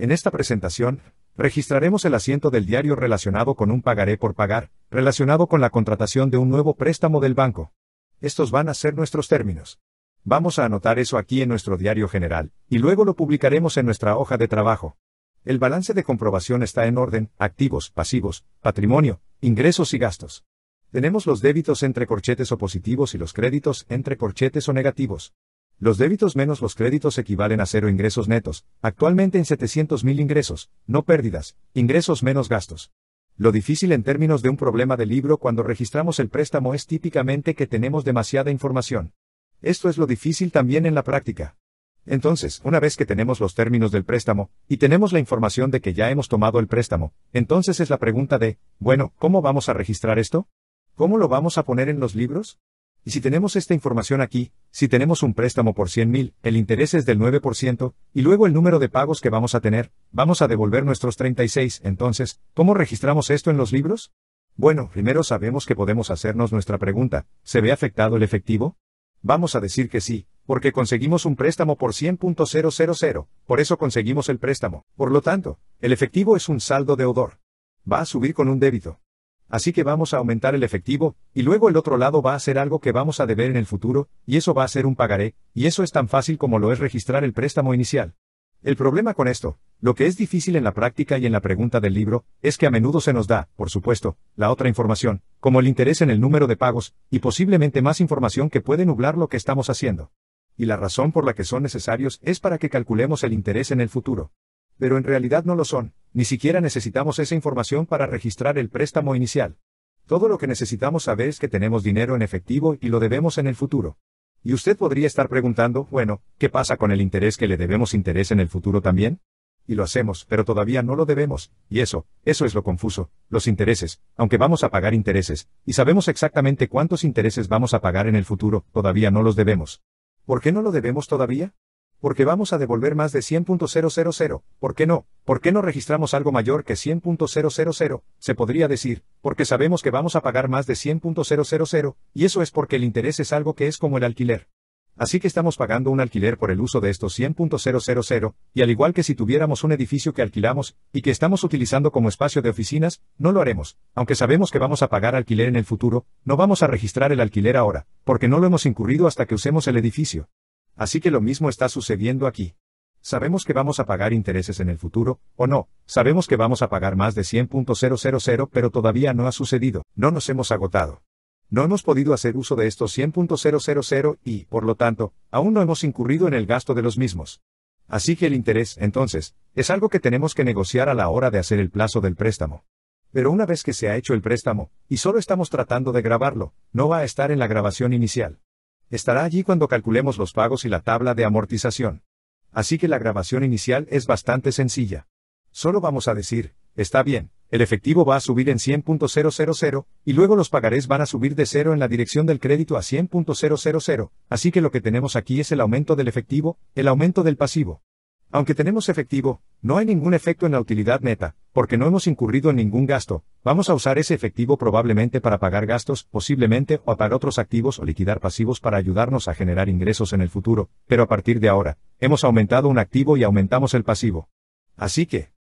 En esta presentación, registraremos el asiento del diario relacionado con un pagaré por pagar, relacionado con la contratación de un nuevo préstamo del banco. Estos van a ser nuestros términos. Vamos a anotar eso aquí en nuestro diario general, y luego lo publicaremos en nuestra hoja de trabajo. El balance de comprobación está en orden, activos, pasivos, patrimonio, ingresos y gastos. Tenemos los débitos entre corchetes o positivos y los créditos entre corchetes o negativos. Los débitos menos los créditos equivalen a cero ingresos netos, actualmente en 700.000 ingresos, no pérdidas, ingresos menos gastos. Lo difícil en términos de un problema de libro cuando registramos el préstamo es típicamente que tenemos demasiada información. Esto es lo difícil también en la práctica. Entonces, una vez que tenemos los términos del préstamo, y tenemos la información de que ya hemos tomado el préstamo, entonces es la pregunta de, bueno, ¿cómo vamos a registrar esto? ¿Cómo lo vamos a poner en los libros? Y si tenemos esta información aquí, si tenemos un préstamo por 100.000, el interés es del 9%, y luego el número de pagos que vamos a tener, vamos a devolver nuestros 36, entonces, ¿cómo registramos esto en los libros? Bueno, primero sabemos que podemos hacernos nuestra pregunta, ¿se ve afectado el efectivo? Vamos a decir que sí, porque conseguimos un préstamo por 100.000, por eso conseguimos el préstamo, por lo tanto, el efectivo es un saldo deudor. Va a subir con un débito. Así que vamos a aumentar el efectivo, y luego el otro lado va a ser algo que vamos a deber en el futuro, y eso va a ser un pagaré, y eso es tan fácil como lo es registrar el préstamo inicial. El problema con esto, lo que es difícil en la práctica y en la pregunta del libro, es que a menudo se nos da, por supuesto, la otra información, como el interés en el número de pagos, y posiblemente más información que puede nublar lo que estamos haciendo. Y la razón por la que son necesarios es para que calculemos el interés en el futuro. Pero en realidad no lo son, ni siquiera necesitamos esa información para registrar el préstamo inicial. Todo lo que necesitamos saber es que tenemos dinero en efectivo y lo debemos en el futuro. Y usted podría estar preguntando, bueno, ¿qué pasa con el interés que le debemos interés en el futuro también? Y lo hacemos, pero todavía no lo debemos, y eso, eso es lo confuso, los intereses, aunque vamos a pagar intereses, y sabemos exactamente cuántos intereses vamos a pagar en el futuro, todavía no los debemos. ¿Por qué no lo debemos todavía? Porque vamos a devolver más de 100.000, ¿por qué no? ¿Por qué no registramos algo mayor que 100.000? Se podría decir, porque sabemos que vamos a pagar más de 100.000, y eso es porque el interés es algo que es como el alquiler. Así que estamos pagando un alquiler por el uso de estos 100.000, y al igual que si tuviéramos un edificio que alquilamos, y que estamos utilizando como espacio de oficinas, no lo haremos, aunque sabemos que vamos a pagar alquiler en el futuro, no vamos a registrar el alquiler ahora, porque no lo hemos incurrido hasta que usemos el edificio. Así que lo mismo está sucediendo aquí. Sabemos que vamos a pagar intereses en el futuro, o no, sabemos que vamos a pagar más de 100.000 pero todavía no ha sucedido, no nos hemos agotado. No hemos podido hacer uso de estos 100.000 y, por lo tanto, aún no hemos incurrido en el gasto de los mismos. Así que el interés, entonces, es algo que tenemos que negociar a la hora de hacer el plazo del préstamo. Pero una vez que se ha hecho el préstamo, y solo estamos tratando de grabarlo, no va a estar en la grabación inicial. Estará allí cuando calculemos los pagos y la tabla de amortización. Así que la grabación inicial es bastante sencilla. Solo vamos a decir, está bien, el efectivo va a subir en 100.000 y luego los pagarés van a subir de cero en la dirección del crédito a 100.000, así que lo que tenemos aquí es el aumento del efectivo, el aumento del pasivo. Aunque tenemos efectivo, no hay ningún efecto en la utilidad neta, porque no hemos incurrido en ningún gasto, vamos a usar ese efectivo probablemente para pagar gastos, posiblemente o para otros activos o liquidar pasivos para ayudarnos a generar ingresos en el futuro, pero a partir de ahora, hemos aumentado un activo y aumentamos el pasivo. Así que,